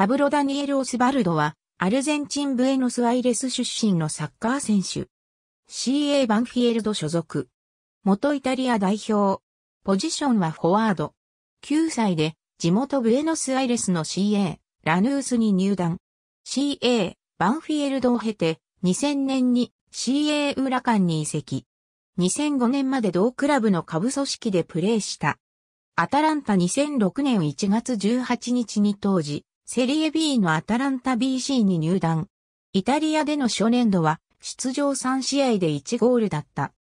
パブロ・ダニエル・オスバルドは、アルゼンチン・ブエノス・アイレス出身のサッカー選手。CA バンフィエルド所属。元イタリア代表。ポジションはフォワード。9歳で、地元ブエノス・アイレスの CA、ラヌースに入団。CA、バンフィエルドを経て、2000年に CA ウラカンに移籍。2005年まで同クラブの下部組織でプレーした。アタランタ2006年1月18日に当時、セリエ B のアタランタ BC に入団。イタリアでの初年度は出場3試合で1ゴールだった。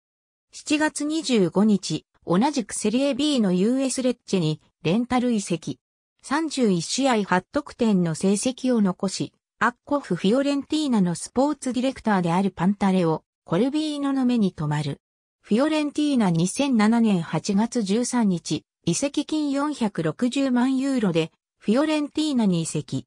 7月25日、同じくセリエ B の US レッチェにレンタル移籍。31試合8得点の成績を残し、アッコフ・フィオレンティーナのスポーツディレクターであるパンタレをコルビーノの目に留まる。フィオレンティーナ2007年8月13日、移籍金460万ユーロでフィオレンティーナに移籍。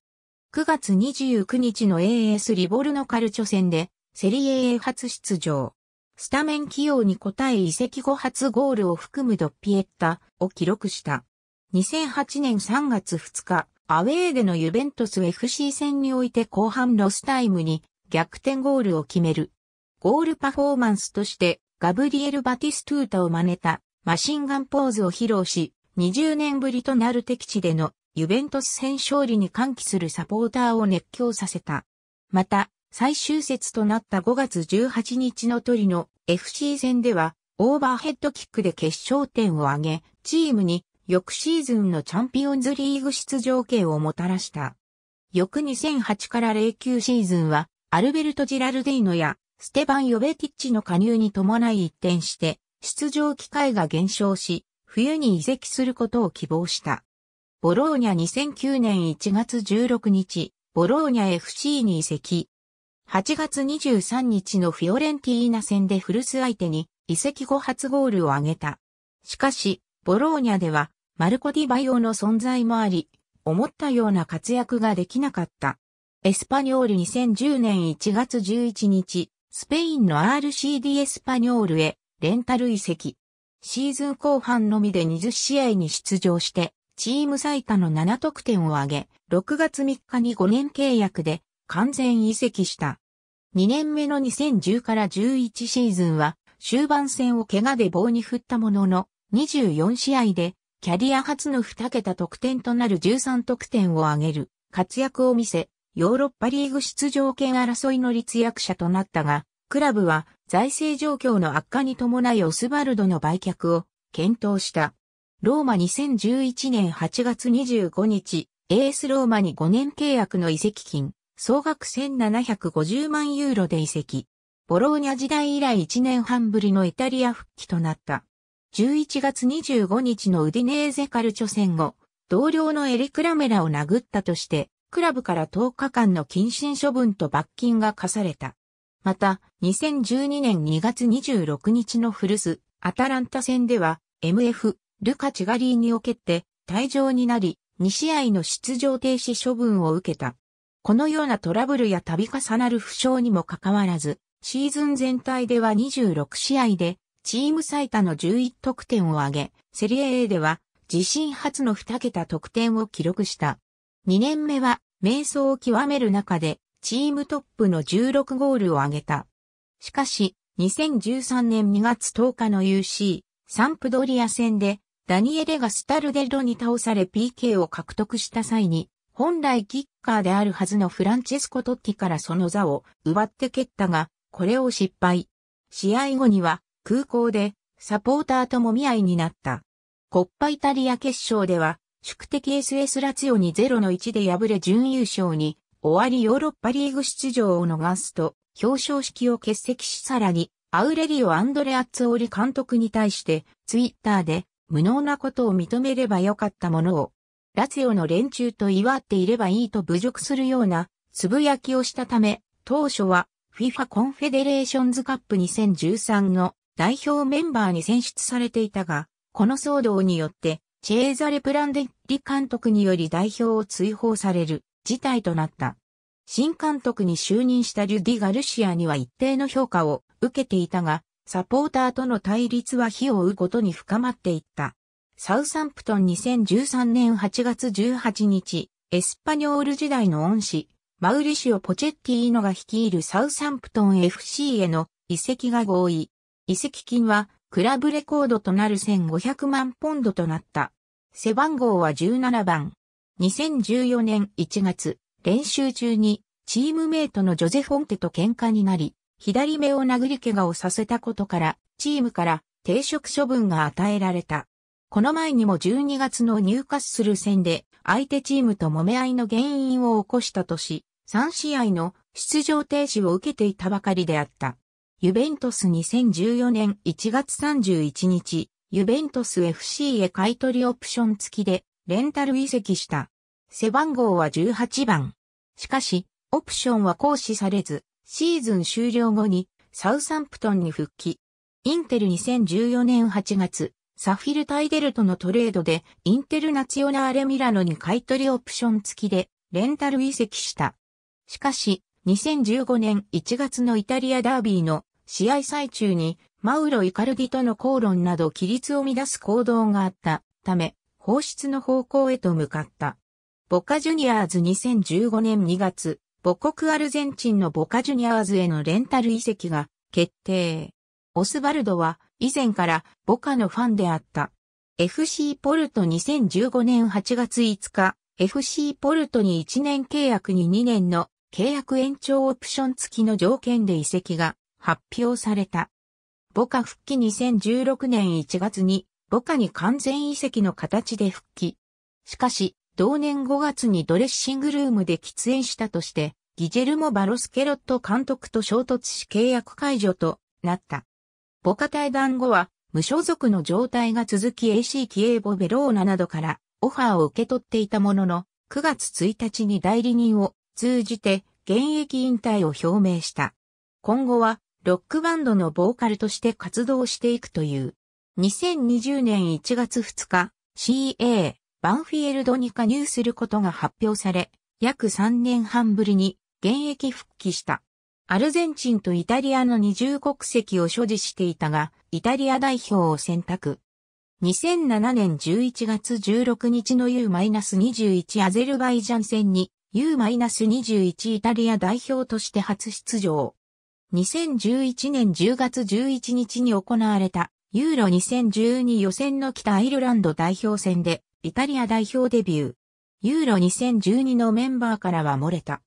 9月29日の AS リボルノカルチョ戦で、セリエ A 初出場。スタメン起用に応え移籍後初ゴールを含むドッピエッタを記録した。2008年3月2日、アウェーでのユベントス FC 戦において後半ロスタイムに逆転ゴールを決める。ゴールパフォーマンスとしてガブリエル・バティストゥータを真似たマシンガンポーズを披露し、20年ぶりとなる敵地でのユベントス戦勝利に歓喜するサポーターを熱狂させた。また、最終節となった5月18日のトリノ FC 戦では、オーバーヘッドキックで決勝点を挙げ、チームに翌シーズンのチャンピオンズリーグ出場権をもたらした。翌2008から09シーズンは、アルベルト・ジラルディノやステバン・ヨベティッチの加入に伴い一転して、出場機会が減少し、冬に移籍することを希望した。ボローニャ2009年1月16日、ボローニャ FC に移籍。8月23日のフィオレンティーナ戦で古巣相手に移籍後初ゴールを挙げた。しかし、ボローニャではマルコ・ディバイオの存在もあり、思ったような活躍ができなかった。エスパニョール2010年1月11日、スペインの RCD エスパニョールへレンタル移籍。シーズン後半のみで20試合に出場して、チーム最多の7得点を挙げ、6月3日に5年契約で完全移籍した。2年目の2010から11シーズンは終盤戦を怪我で棒に振ったものの24試合でキャリア初の2桁得点となる13得点を挙げる活躍を見せ、ヨーロッパリーグ出場権争いの立役者となったが、クラブは財政状況の悪化に伴いオスバルドの売却を検討した。ローマ2011年8月25日、エースローマに5年契約の移籍金、総額1750万ユーロで移籍。ボローニャ時代以来1年半ぶりのイタリア復帰となった。11月25日のウディネーゼカルチョ戦後、同僚のエリクラメラを殴ったとして、クラブから10日間の謹慎処分と罰金が課された。また、2012年2月26日の古巣、アタランタ戦では、MF、ルカ・チガリーニを蹴って退場になり、2試合の出場停止処分を受けた。このようなトラブルや度重なる負傷にもかかわらず、シーズン全体では26試合で、チーム最多の11得点を挙げ、セリエ A では自身初の2桁得点を記録した。2年目は、瞑想を極める中で、チームトップの16ゴールを挙げた。しかし、2013年2月10日の UC、サンプドリア戦で、ダニエレがスタルデロに倒され PK を獲得した際に、本来キッカーであるはずのフランチェスコ・トッティからその座を奪って蹴ったが、これを失敗。試合後には空港でサポーターともみ合いになった。コッパイタリア決勝では、宿敵 SS ラツヨに0の1で敗れ準優勝に終わりヨーロッパリーグ出場を逃すと表彰式を欠席しさらにアウレリオ・アンドレアッツオリ監督に対してツイッターで無能なことを認めればよかったものを、ラツヨの連中と祝っていればいいと侮辱するような、つぶやきをしたため、当初は FIFA コンフェデレーションズカップ2013の代表メンバーに選出されていたが、この騒動によって、チェーザレ・プランデッリ監督により代表を追放される事態となった。新監督に就任したリュディ・ガルシアには一定の評価を受けていたが、サポーターとの対立は火を追うことに深まっていった。サウサンプトン2013年8月18日、エスパニョール時代の恩師、マウリシオ・ポチェッティーノが率いるサウサンプトン FC への移籍が合意。移籍金はクラブレコードとなる1500万ポンドとなった。背番号は17番。2014年1月、練習中にチームメイトのジョゼフォンテと喧嘩になり、左目を殴り怪我をさせたことから、チームから停職処分が与えられた。この前にも12月の入荷する戦で、相手チームと揉め合いの原因を起こしたとし、3試合の出場停止を受けていたばかりであった。ユベントス2014年1月31日、ユベントス FC へ買取オプション付きでレンタル移籍した。背番号は18番。しかし、オプションは行使されず、シーズン終了後にサウサンプトンに復帰。インテル2014年8月、サフィル・タイデルとのトレードでインテルナツヨオナーレ・ミラノに買い取りオプション付きでレンタル移籍した。しかし、2015年1月のイタリアダービーの試合最中にマウロ・イカルディとの口論など規律を乱す行動があったため、放出の方向へと向かった。ボカジュニアーズ2015年2月、母国アルゼンチンのボカジュニアーズへのレンタル移籍が決定。オスバルドは以前からボカのファンであった。FC ポルト2015年8月5日、FC ポルトに1年契約に2年の契約延長オプション付きの条件で移籍が発表された。ボカ復帰2016年1月にボカに完全移籍の形で復帰。しかし、同年5月にドレッシングルームで喫煙したとして、ギジェルモ・バロスケロット監督と衝突し契約解除となった。母家対談後は、無所属の状態が続き AC キエーボ・ベローナなどからオファーを受け取っていたものの、9月1日に代理人を通じて現役引退を表明した。今後はロックバンドのボーカルとして活動していくという。2020年1月2日、CA バンフィールドに加入することが発表され、約3年半ぶりに現役復帰した。アルゼンチンとイタリアの二重国籍を所持していたが、イタリア代表を選択。2007年11月16日の U-21 アゼルバイジャン戦に U-21 イタリア代表として初出場。2011年10月11日に行われたユーロ2012予選の北アイルランド代表戦でイタリア代表デビュー。ユーロ2012のメンバーからは漏れた。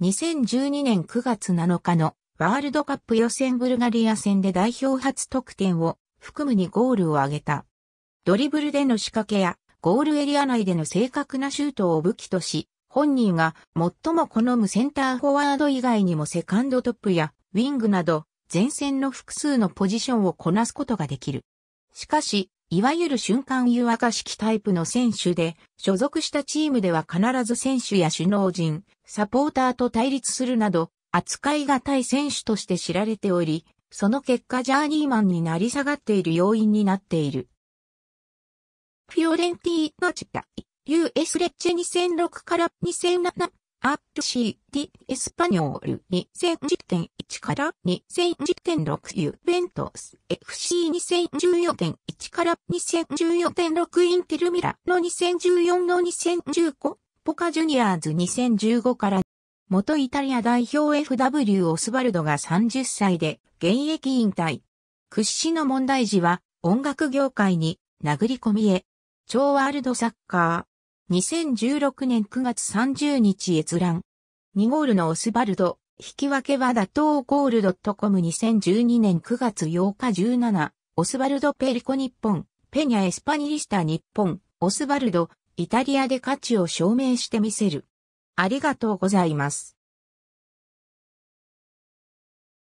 2012年9月7日のワールドカップ予選ブルガリア戦で代表初得点を含むにゴールを挙げた。ドリブルでの仕掛けやゴールエリア内での正確なシュートを武器とし、本人が最も好むセンターフォワード以外にもセカンドトップやウィングなど前線の複数のポジションをこなすことができる。しかし、いわゆる瞬間湯沸かし器タイプの選手で、所属したチームでは必ず選手や首脳陣、サポーターと対立するなど、扱いがたい選手として知られており、その結果ジャーニーマンになり下がっている要因になっている。フィオレンティーチタ、US レッチェ2006から2007アップシーティ・エスパニョール2010.1から2010.6ユベントス FC2014.1 から2014.6インテルミラの2014の2015ポカジュニアーズ2015から元イタリア代表 FW オスバルドが30歳で現役引退屈指の問題児は音楽業界に殴り込みへ超ワールドサッカー2016年9月30日閲覧。2ゴールのオスバルド、引き分けは打倒ゴールドットコム2012年9月8日17、オスバルド・ペリコ日本、ペニャ・エスパニリスタ日本、オスバルド、イタリアで価値を証明してみせる。ありがとうございます。